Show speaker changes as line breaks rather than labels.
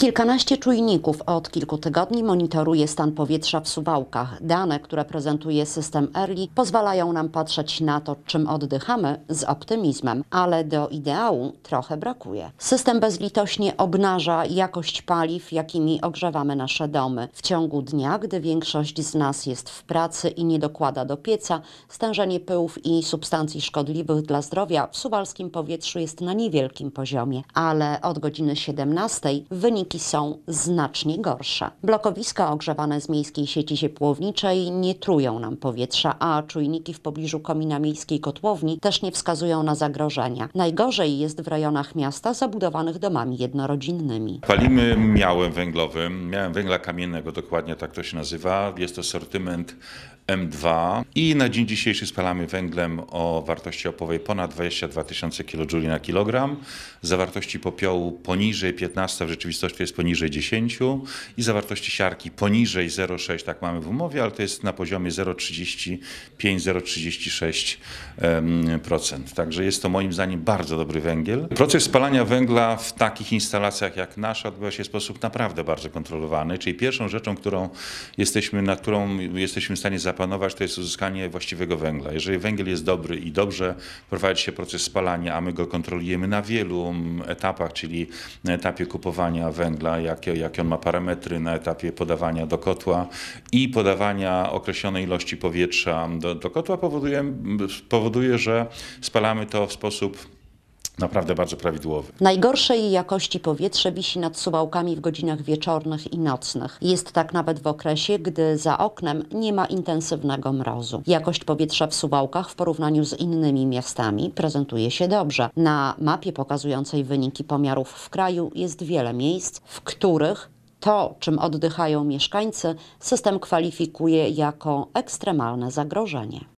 Kilkanaście czujników od kilku tygodni monitoruje stan powietrza w Suwałkach. Dane, które prezentuje system Early, pozwalają nam patrzeć na to, czym oddychamy, z optymizmem, ale do ideału trochę brakuje. System bezlitośnie obnaża jakość paliw, jakimi ogrzewamy nasze domy. W ciągu dnia, gdy większość z nas jest w pracy i nie dokłada do pieca, stężenie pyłów i substancji szkodliwych dla zdrowia w suwalskim powietrzu jest na niewielkim poziomie, ale od godziny 17 wynik są znacznie gorsze. Blokowiska ogrzewane z miejskiej sieci ciepłowniczej nie trują nam powietrza, a czujniki w pobliżu komina miejskiej kotłowni też nie wskazują na zagrożenia. Najgorzej jest w rejonach miasta zabudowanych domami jednorodzinnymi.
Palimy miałem węglowym, miałem węgla kamiennego, dokładnie tak to się nazywa. Jest to sortyment M2 i na dzień dzisiejszy spalamy węglem o wartości opowej ponad 22 tysiące kJ na kilogram, zawartości popiołu poniżej 15 w rzeczywistości to jest poniżej 10 i zawartości siarki poniżej 0,6, tak mamy w umowie, ale to jest na poziomie 0,35-0,36%. Także jest to moim zdaniem bardzo dobry węgiel. Proces spalania węgla w takich instalacjach jak nasza odbywa się w sposób naprawdę bardzo kontrolowany, czyli pierwszą rzeczą, którą jesteśmy, nad którą jesteśmy w stanie zapanować, to jest uzyskanie właściwego węgla. Jeżeli węgiel jest dobry i dobrze prowadzi się proces spalania, a my go kontrolujemy na wielu mm, etapach, czyli na etapie kupowania węgla, węgla, jakie, jakie on ma parametry na etapie podawania do kotła i podawania określonej ilości powietrza do, do kotła powoduje, powoduje, że spalamy to w sposób naprawdę bardzo prawidłowy.
Najgorszej jakości powietrze wisi nad Suwałkami w godzinach wieczornych i nocnych. Jest tak nawet w okresie, gdy za oknem nie ma intensywnego mrozu. Jakość powietrza w Suwałkach w porównaniu z innymi miastami prezentuje się dobrze. Na mapie pokazującej wyniki pomiarów w kraju jest wiele miejsc, w których to, czym oddychają mieszkańcy, system kwalifikuje jako ekstremalne zagrożenie.